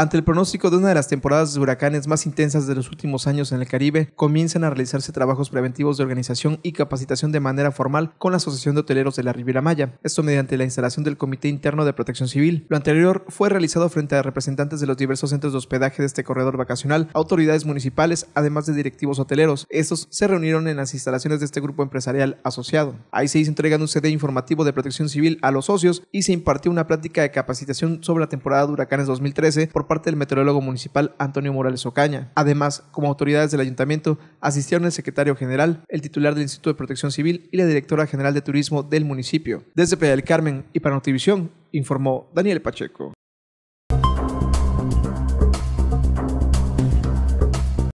Ante el pronóstico de una de las temporadas de huracanes más intensas de los últimos años en el Caribe, comienzan a realizarse trabajos preventivos de organización y capacitación de manera formal con la Asociación de Hoteleros de la Riviera Maya, esto mediante la instalación del Comité Interno de Protección Civil. Lo anterior fue realizado frente a representantes de los diversos centros de hospedaje de este corredor vacacional, autoridades municipales, además de directivos hoteleros. Estos se reunieron en las instalaciones de este grupo empresarial asociado. Ahí se hizo entrega un CD informativo de protección civil a los socios y se impartió una plática de capacitación sobre la temporada de huracanes 2013 por parte del meteorólogo municipal Antonio Morales Ocaña. Además, como autoridades del ayuntamiento, asistieron el secretario general, el titular del Instituto de Protección Civil y la directora general de turismo del municipio. Desde Pedal Carmen y para Notivisión, informó Daniel Pacheco.